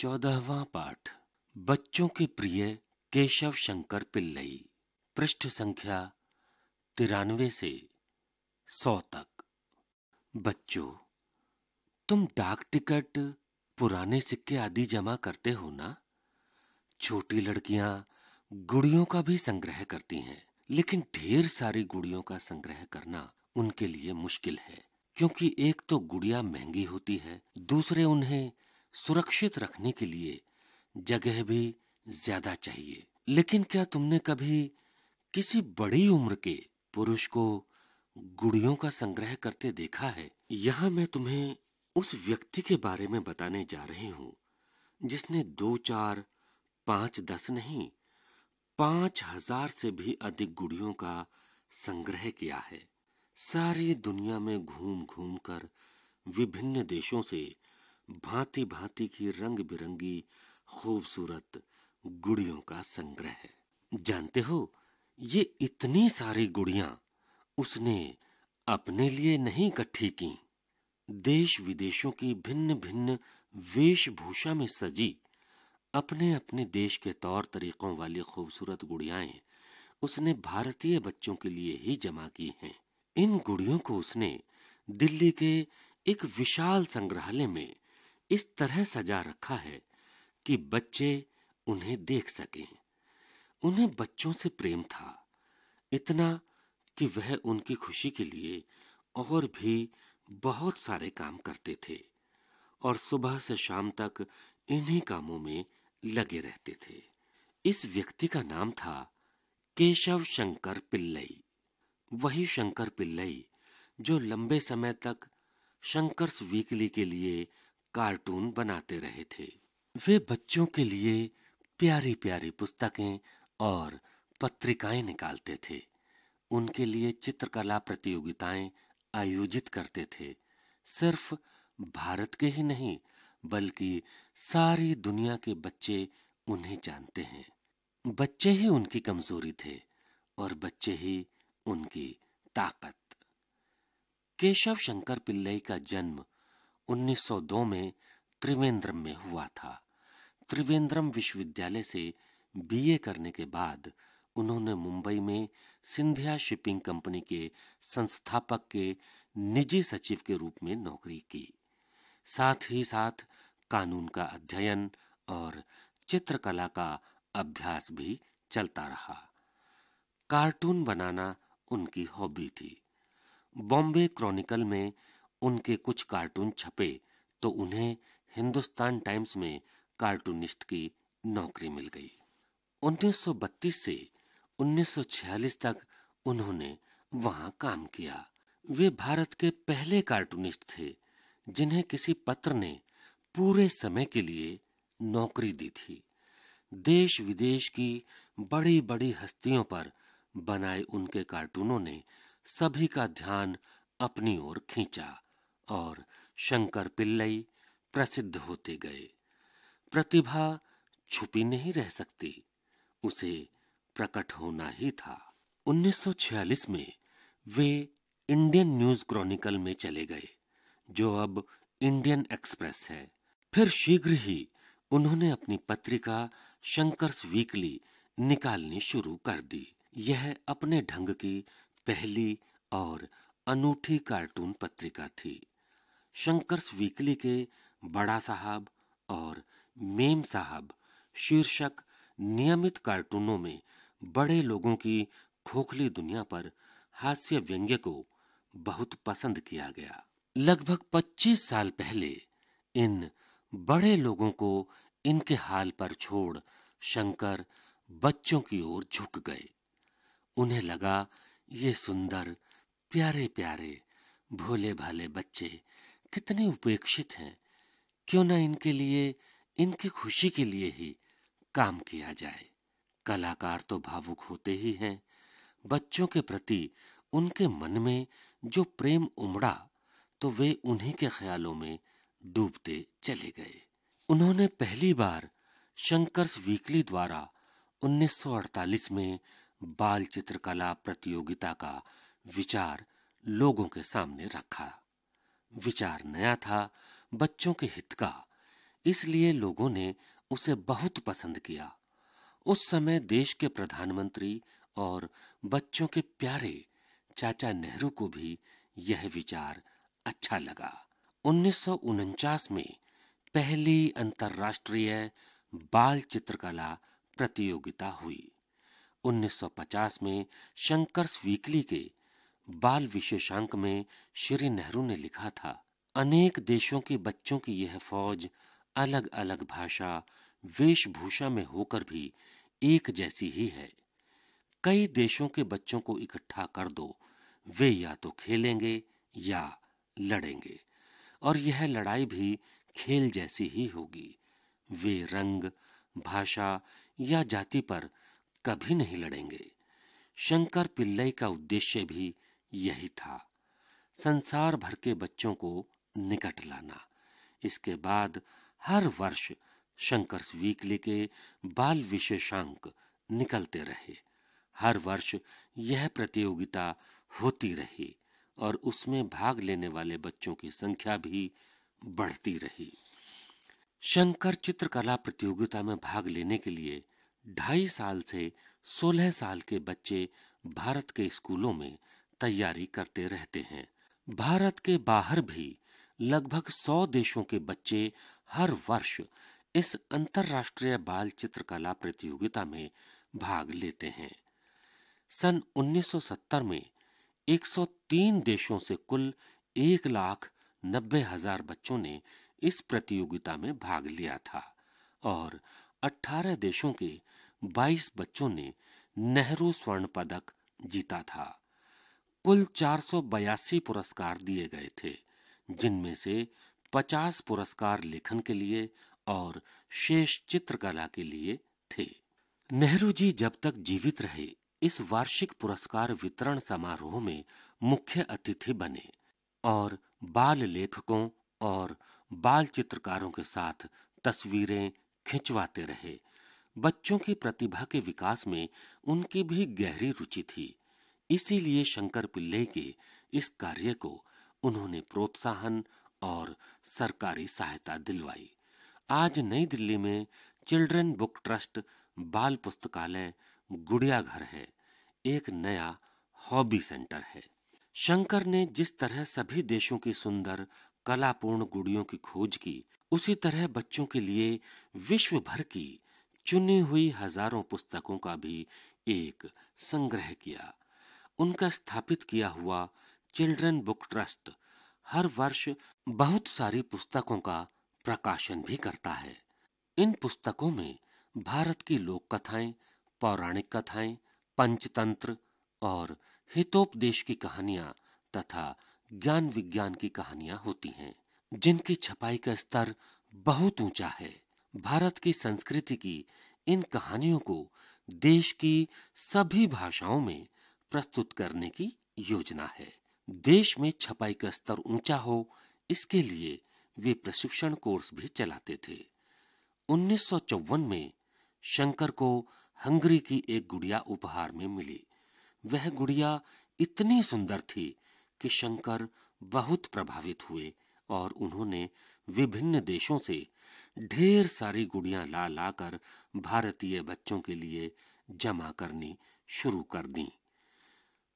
चौदहवा पाठ बच्चों के प्रिय केशव शंकर पिल्लई पृष्ठ संख्या तिरानवे से सौ तक बच्चों तुम डाक टिकट पुराने सिक्के आदि जमा करते हो ना छोटी लड़कियां गुड़ियों का भी संग्रह करती हैं लेकिन ढेर सारी गुड़ियों का संग्रह करना उनके लिए मुश्किल है क्योंकि एक तो गुड़िया महंगी होती है दूसरे उन्हें सुरक्षित रखने के लिए जगह भी ज्यादा चाहिए लेकिन क्या तुमने कभी किसी बड़ी उम्र के पुरुष को गुड़ियों का संग्रह करते देखा है यहां मैं तुम्हें उस व्यक्ति के बारे में बताने जा रही हूं जिसने दो चार पांच दस नहीं पांच हजार से भी अधिक गुड़ियों का संग्रह किया है सारी दुनिया में घूम घूम कर विभिन्न देशों से भांति भांति की रंग बिरंगी खूबसूरत गुड़ियों का संग्रह है जानते हो ये इतनी सारी गुड़िया उसने अपने लिए नहीं इकट्ठी की देश विदेशों की भिन्न भिन्न वेशभूषा में सजी अपने अपने देश के तौर तरीकों वाली खूबसूरत गुड़ियाएं उसने भारतीय बच्चों के लिए ही जमा की हैं इन गुड़ियों को उसने दिल्ली के एक विशाल संग्रहालय में इस तरह सजा रखा है कि बच्चे उन्हें देख सकें उन्हें बच्चों से प्रेम था इतना कि वह उनकी खुशी के लिए और भी बहुत सारे काम करते थे और सुबह से शाम तक इन्हीं कामों में लगे रहते थे इस व्यक्ति का नाम था केशव शंकर पिल्लई वही शंकर पिल्लई जो लंबे समय तक शंकर्स वीकली के लिए कार्टून बनाते रहे थे वे बच्चों के लिए प्यारी प्यारी पुस्तकें और पत्रिकाएं निकालते थे उनके लिए चित्रकला प्रतियोगिताएं आयोजित करते थे सिर्फ भारत के ही नहीं बल्कि सारी दुनिया के बच्चे उन्हें जानते हैं बच्चे ही उनकी कमजोरी थे और बच्चे ही उनकी ताकत केशव शंकर पिल्लई का जन्म 1902 में त्रिवेंद्रम में हुआ था त्रिवेंद्रम विश्वविद्यालय से बीए करने के बाद उन्होंने मुंबई में सिंधिया शिपिंग कंपनी के संस्थापक के निजी सचिव के रूप में नौकरी की साथ ही साथ कानून का अध्ययन और चित्रकला का अभ्यास भी चलता रहा कार्टून बनाना उनकी हॉबी थी बॉम्बे क्रॉनिकल में उनके कुछ कार्टून छपे तो उन्हें हिंदुस्तान टाइम्स में कार्टूनिस्ट की नौकरी मिल गई 1932 से 1946 तक उन्होंने वहां काम किया वे भारत के पहले कार्टूनिस्ट थे जिन्हें किसी पत्र ने पूरे समय के लिए नौकरी दी थी देश विदेश की बड़ी बड़ी हस्तियों पर बनाए उनके कार्टूनों ने सभी का ध्यान अपनी ओर खींचा और शंकर पिल्लई प्रसिद्ध होते गए प्रतिभा छुपी नहीं रह सकती उसे प्रकट होना ही था 1946 में वे इंडियन न्यूज क्रॉनिकल में चले गए जो अब इंडियन एक्सप्रेस है फिर शीघ्र ही उन्होंने अपनी पत्रिका शंकर्स वीकली निकालनी शुरू कर दी यह अपने ढंग की पहली और अनूठी कार्टून पत्रिका थी शंकर्स वीकली के बड़ा साहब और मेम साहब शीर्षक नियमित कार्टूनों में बड़े लोगों की खोखली दुनिया पर हास्य व्यंग्य को बहुत पसंद किया गया लगभग 25 साल पहले इन बड़े लोगों को इनके हाल पर छोड़ शंकर बच्चों की ओर झुक गए उन्हें लगा ये सुंदर प्यारे प्यारे भोले भाले बच्चे कितने उपेक्षित हैं क्यों ना इनके लिए इनकी खुशी के लिए ही काम किया जाए कलाकार तो भावुक होते ही हैं बच्चों के प्रति उनके मन में जो प्रेम उमड़ा तो वे उन्हीं के ख्यालों में डूबते चले गए उन्होंने पहली बार शंकर्स वीकली द्वारा 1948 में बाल चित्रकला प्रतियोगिता का विचार लोगों के सामने रखा विचार नया था बच्चों के हित का इसलिए लोगों ने उसे बहुत पसंद किया उस समय देश के प्रधानमंत्री और बच्चों के प्यारे चाचा नेहरू को भी यह विचार अच्छा लगा उन्नीस में पहली अंतर्राष्ट्रीय बाल चित्रकला प्रतियोगिता हुई 1950 में शंकर्स वीकली के बाल विशेषांक में श्री नेहरू ने लिखा था अनेक देशों के बच्चों की यह फौज अलग अलग भाषा वेशभूषा में होकर भी एक जैसी ही है कई देशों के बच्चों को इकट्ठा कर दो वे या तो खेलेंगे या लड़ेंगे और यह लड़ाई भी खेल जैसी ही होगी वे रंग भाषा या जाति पर कभी नहीं लड़ेंगे शंकर पिल्लई का उद्देश्य भी यही था संसार भर के बच्चों को निकट लाना इसके बाद हर वर्ष शंकर्स वीकली के बाल विशेषांक निकलते रहे हर वर्ष यह प्रतियोगिता होती रही और उसमें भाग लेने वाले बच्चों की संख्या भी बढ़ती रही शंकर चित्रकला प्रतियोगिता में भाग लेने के लिए ढाई साल से सोलह साल के बच्चे भारत के स्कूलों में तैयारी करते रहते हैं भारत के बाहर भी लगभग सौ देशों के बच्चे हर वर्ष इस अंतर्राष्ट्रीय बाल चित्रकला प्रतियोगिता में भाग लेते हैं सन 1970 में 103 देशों से कुल एक लाख नब्बे हजार बच्चों ने इस प्रतियोगिता में भाग लिया था और 18 देशों के 22 बच्चों ने नेहरू स्वर्ण पदक जीता था कुल चार पुरस्कार दिए गए थे जिनमें से 50 पुरस्कार लेखन के लिए और शेष चित्रकला के लिए थे नेहरू जी जब तक जीवित रहे इस वार्षिक पुरस्कार वितरण समारोह में मुख्य अतिथि बने और बाल लेखकों और बाल चित्रकारों के साथ तस्वीरें खिंचवाते रहे बच्चों की प्रतिभा के विकास में उनकी भी गहरी रुचि थी इसीलिए शंकर पिल्ले के इस कार्य को उन्होंने प्रोत्साहन और सरकारी सहायता दिलवाई आज नई दिल्ली में चिल्ड्रन बुक ट्रस्ट बाल पुस्तकालय गुड़िया घर है एक नया हॉबी सेंटर है शंकर ने जिस तरह सभी देशों की सुंदर कलापूर्ण गुड़ियों की खोज की उसी तरह बच्चों के लिए विश्व भर की चुनी हुई हजारों पुस्तकों का भी एक संग्रह किया उनका स्थापित किया हुआ चिल्ड्रन बुक ट्रस्ट हर वर्ष बहुत सारी पुस्तकों का प्रकाशन भी करता है इन पुस्तकों में भारत की लोक कथाएं पौराणिक कथाएं पंचतंत्र और हितोपदेश की कहानियां तथा ज्ञान विज्ञान की कहानियां होती हैं जिनकी छपाई का स्तर बहुत ऊंचा है भारत की संस्कृति की इन कहानियों को देश की सभी भाषाओं में प्रस्तुत करने की योजना है देश में छपाई का स्तर ऊंचा हो इसके लिए वे प्रशिक्षण कोर्स भी चलाते थे उन्नीस में शंकर को हंगरी की एक गुड़िया उपहार में मिली वह गुड़िया इतनी सुंदर थी कि शंकर बहुत प्रभावित हुए और उन्होंने विभिन्न देशों से ढेर सारी गुड़िया ला लाकर भारतीय बच्चों के लिए जमा करनी शुरू कर दी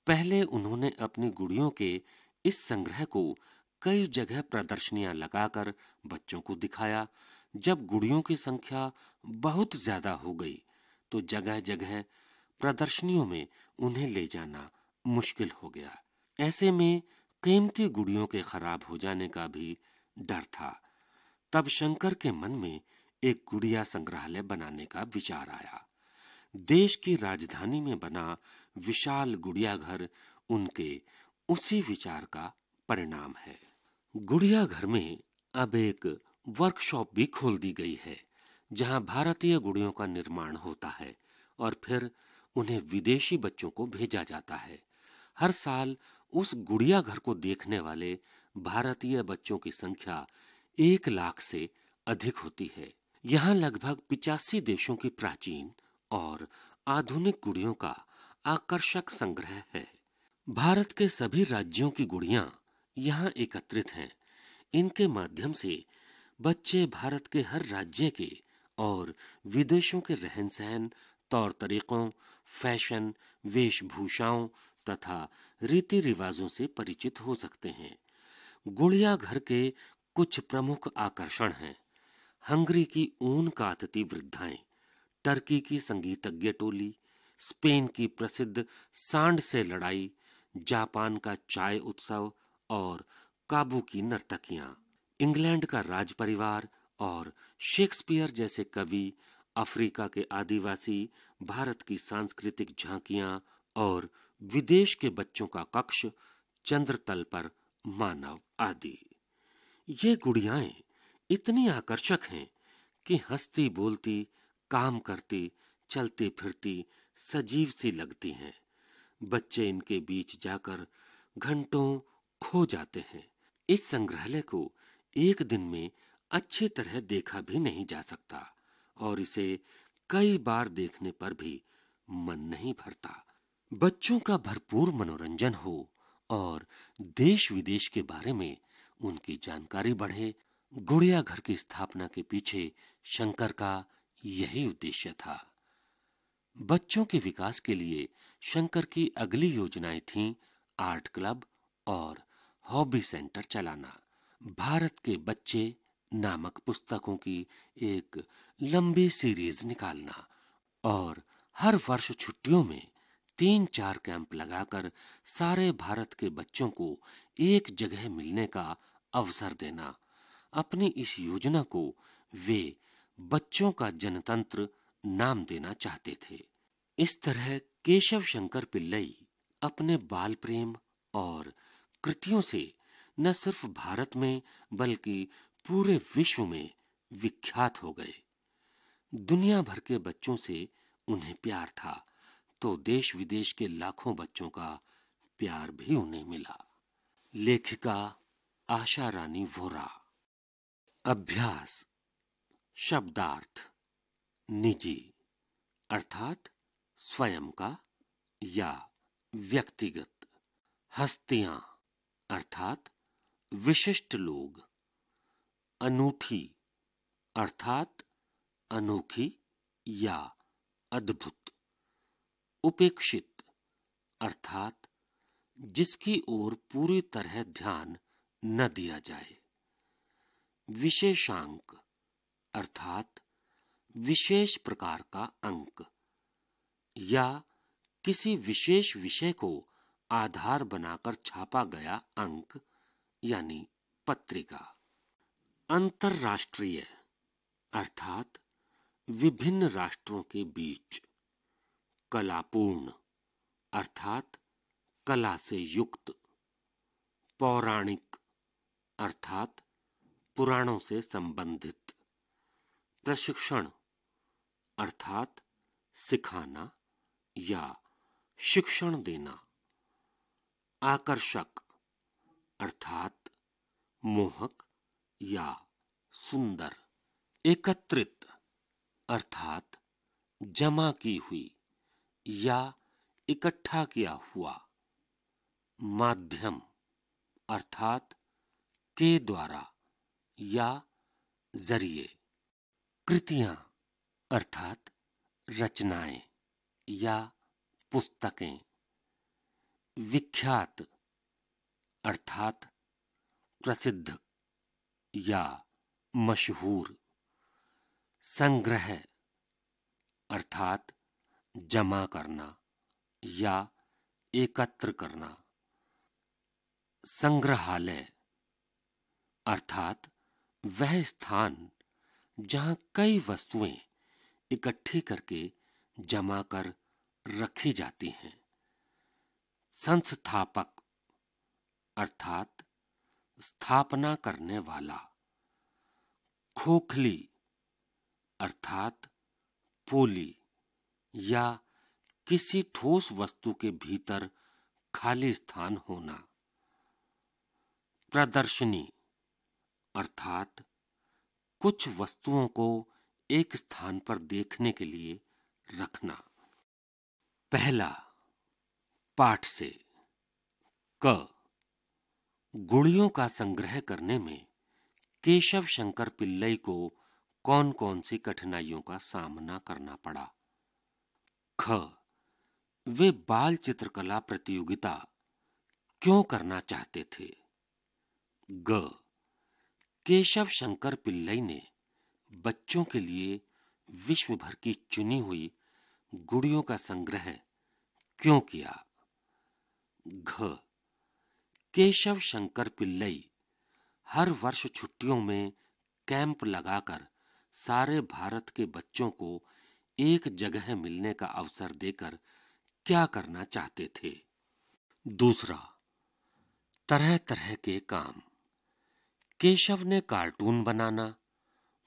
पहले उन्होंने अपनी गुड़ियों के इस संग्रह को कई जगह प्रदर्शनियां लगाकर बच्चों को दिखाया जब गुड़ियों की संख्या बहुत ज्यादा हो गई तो जगह जगह प्रदर्शनियों में उन्हें ले जाना मुश्किल हो गया ऐसे में कीमती गुड़ियों के खराब हो जाने का भी डर था तब शंकर के मन में एक गुड़िया संग्रहालय बनाने का विचार आया देश की राजधानी में बना विशाल गुड़िया घर उनके उसी विचार का परिणाम है गुड़िया घर में अब एक वर्कशॉप भी खोल दी गई है जहां भारतीय गुड़ियों का निर्माण होता है और फिर उन्हें विदेशी बच्चों को भेजा जाता है हर साल उस गुड़िया घर को देखने वाले भारतीय बच्चों की संख्या एक लाख से अधिक होती है यहाँ लगभग पिचासी देशों की प्राचीन और आधुनिक गुड़ियों का आकर्षक संग्रह है भारत के सभी राज्यों की गुड़िया यहाँ एकत्रित हैं इनके माध्यम से बच्चे भारत के हर राज्य के और विदेशों के रहन सहन तौर तरीकों फैशन वेशभूषाओं तथा रीति रिवाजों से परिचित हो सकते हैं गुड़िया घर के कुछ प्रमुख आकर्षण हैं हंगरी की ऊन कातती वृद्धाएं टर्की की संगीतज्ञ टोली स्पेन की प्रसिद्ध सांड से लड़ाई जापान का चाय उत्सव और काबू की नर्तकियां इंग्लैंड का राज परिवार और शेक्सपियर जैसे कवि अफ्रीका के आदिवासी भारत की सांस्कृतिक झांकियां और विदेश के बच्चों का कक्ष चंद्रतल पर मानव आदि ये गुड़ियाएं इतनी आकर्षक हैं कि हंसती बोलती काम करती चलती फिरती सजीव सी लगती हैं बच्चे इनके बीच जाकर घंटों खो जाते हैं इस संग्रहालय को एक दिन में अच्छी तरह देखा भी नहीं जा सकता और इसे कई बार देखने पर भी मन नहीं भरता बच्चों का भरपूर मनोरंजन हो और देश विदेश के बारे में उनकी जानकारी बढ़े गुड़िया घर की स्थापना के पीछे शंकर का यही उद्देश्य था बच्चों के विकास के लिए शंकर की अगली योजनाएं थीं आर्ट क्लब और हॉबी सेंटर चलाना भारत के बच्चे नामक पुस्तकों की एक लंबी सीरीज निकालना और हर वर्ष छुट्टियों में तीन चार कैंप लगाकर सारे भारत के बच्चों को एक जगह मिलने का अवसर देना अपनी इस योजना को वे बच्चों का जनतंत्र नाम देना चाहते थे इस तरह केशव शंकर पिल्लई अपने बाल प्रेम और कृतियों से न सिर्फ भारत में बल्कि पूरे विश्व में विख्यात हो गए दुनिया भर के बच्चों से उन्हें प्यार था तो देश विदेश के लाखों बच्चों का प्यार भी उन्हें मिला लेखिका आशा रानी वोरा अभ्यास शब्दार्थ निजी अर्थात स्वयं का या व्यक्तिगत हस्तियां अर्थात विशिष्ट लोग अनूठी अर्थात अनोखी या अद्भुत उपेक्षित अर्थात जिसकी ओर पूरी तरह ध्यान न दिया जाए विशेषांक अर्थात विशेष प्रकार का अंक या किसी विशेष विषय को आधार बनाकर छापा गया अंक यानी पत्रिका अंतरराष्ट्रीय अर्थात विभिन्न राष्ट्रों के बीच कलापूर्ण अर्थात कला से युक्त पौराणिक अर्थात पुराणों से संबंधित प्रशिक्षण अर्थात सिखाना या शिक्षण देना आकर्षक अर्थात मोहक या सुंदर एकत्रित अर्थात जमा की हुई या इकट्ठा किया हुआ माध्यम अर्थात के द्वारा या जरिए कृतियां अर्थात रचनाएं या पुस्तकें विख्यात अर्थात प्रसिद्ध या मशहूर संग्रह अर्थात जमा करना या एकत्र करना संग्रहालय अर्थात वह स्थान जहां कई वस्तुएं इकट्ठी करके जमा कर रखी जाती हैं संस्थापक अर्थात स्थापना करने वाला खोखली अर्थात पोली या किसी ठोस वस्तु के भीतर खाली स्थान होना प्रदर्शनी अर्थात कुछ वस्तुओं को एक स्थान पर देखने के लिए रखना पहला पाठ से क गुड़ियों का संग्रह करने में केशव शंकर पिल्लई को कौन कौन सी कठिनाइयों का सामना करना पड़ा ख वे बाल चित्रकला प्रतियोगिता क्यों करना चाहते थे ग केशव शंकर पिल्लई ने बच्चों के लिए विश्व भर की चुनी हुई गुड़ियों का संग्रह क्यों किया घ केशव शंकर पिल्लई हर वर्ष छुट्टियों में कैंप लगाकर सारे भारत के बच्चों को एक जगह मिलने का अवसर देकर क्या करना चाहते थे दूसरा तरह तरह के काम केशव ने कार्टून बनाना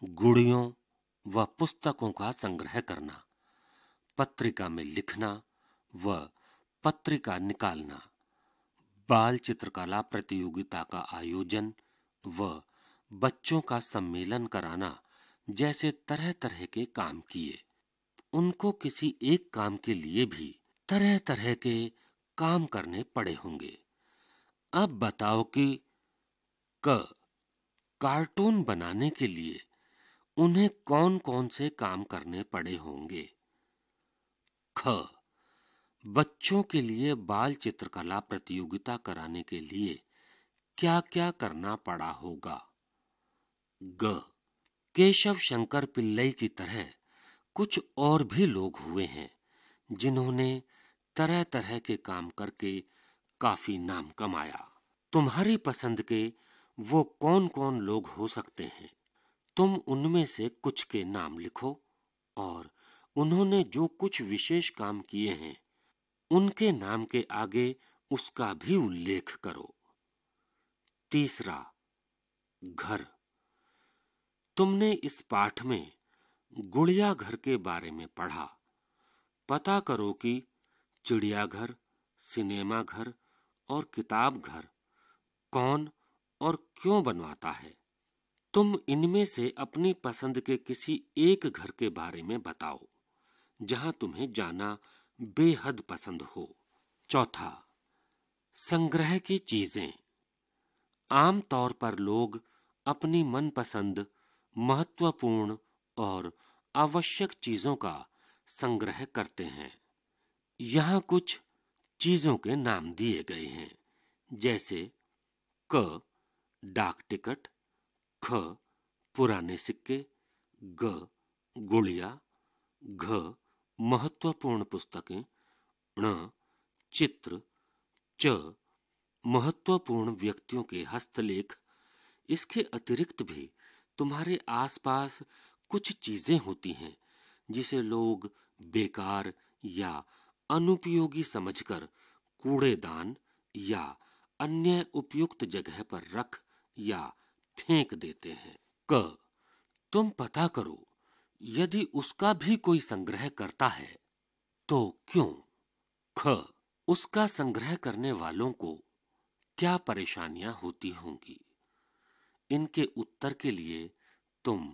गुड़ियों व पुस्तकों का संग्रह करना पत्रिका में लिखना व पत्रिका निकालना बाल चित्रकला प्रतियोगिता का आयोजन व बच्चों का सम्मेलन कराना जैसे तरह तरह के काम किए उनको किसी एक काम के लिए भी तरह तरह के काम करने पड़े होंगे अब बताओ कि क कार्टून बनाने के लिए उन्हें कौन कौन से काम करने पड़े होंगे ख बच्चों के लिए बाल चित्रकला प्रतियोगिता कराने के लिए क्या क्या करना पड़ा होगा ग केशव शंकर पिल्लई की तरह कुछ और भी लोग हुए हैं जिन्होंने तरह तरह के काम करके काफी नाम कमाया तुम्हारी पसंद के वो कौन कौन लोग हो सकते हैं तुम उनमें से कुछ के नाम लिखो और उन्होंने जो कुछ विशेष काम किए हैं उनके नाम के आगे उसका भी उल्लेख करो तीसरा घर तुमने इस पाठ में गुड़िया घर के बारे में पढ़ा पता करो कि चिड़ियाघर सिनेमा घर और किताब घर कौन और क्यों बनवाता है तुम इनमें से अपनी पसंद के किसी एक घर के बारे में बताओ जहां तुम्हें जाना बेहद पसंद हो चौथा संग्रह की चीजें आम तौर पर लोग अपनी मनपसंद महत्वपूर्ण और आवश्यक चीजों का संग्रह करते हैं यहां कुछ चीजों के नाम दिए गए हैं जैसे क डाक टिकट ख पुराने सिक्के ग गुड़िया घ महत्वपूर्ण पुस्तकें ण चित्र च महत्वपूर्ण व्यक्तियों के हस्तलेख इसके अतिरिक्त भी तुम्हारे आसपास कुछ चीजें होती हैं जिसे लोग बेकार या अनुपयोगी समझकर कूड़ेदान या अन्य उपयुक्त जगह पर रख या फेंक देते हैं क तुम पता करो यदि उसका भी कोई संग्रह करता है तो क्यों ख उसका संग्रह करने वालों को क्या परेशानियां होती होंगी इनके उत्तर के लिए तुम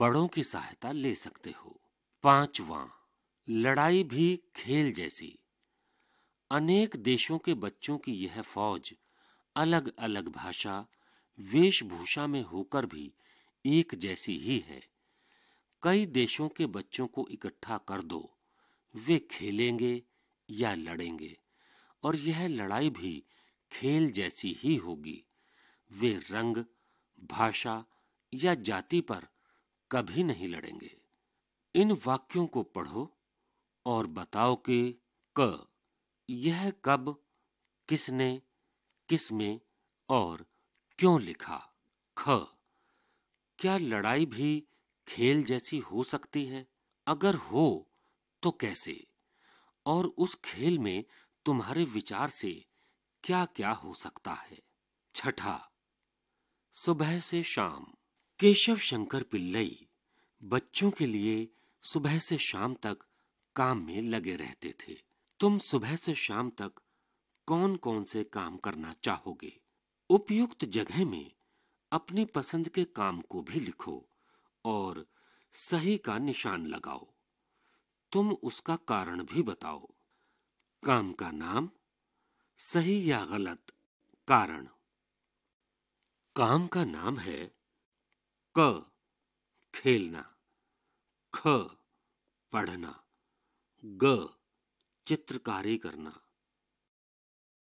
बड़ों की सहायता ले सकते हो पांचवा लड़ाई भी खेल जैसी अनेक देशों के बच्चों की यह फौज अलग अलग भाषा वेशभूषा में होकर भी एक जैसी ही है कई देशों के बच्चों को इकट्ठा कर दो वे खेलेंगे या लड़ेंगे और यह लड़ाई भी खेल जैसी ही होगी वे रंग भाषा या जाति पर कभी नहीं लड़ेंगे इन वाक्यों को पढ़ो और बताओ कि क यह कब किसने किस में और क्यों लिखा ख क्या लड़ाई भी खेल जैसी हो सकती है अगर हो तो कैसे और उस खेल में तुम्हारे विचार से क्या क्या हो सकता है छठा सुबह से शाम केशव शंकर पिल्लई बच्चों के लिए सुबह से शाम तक काम में लगे रहते थे तुम सुबह से शाम तक कौन कौन से काम करना चाहोगे उपयुक्त जगह में अपनी पसंद के काम को भी लिखो और सही का निशान लगाओ तुम उसका कारण भी बताओ काम का नाम सही या गलत कारण काम का नाम है क खेलना ख पढ़ना ग चित्रकारी करना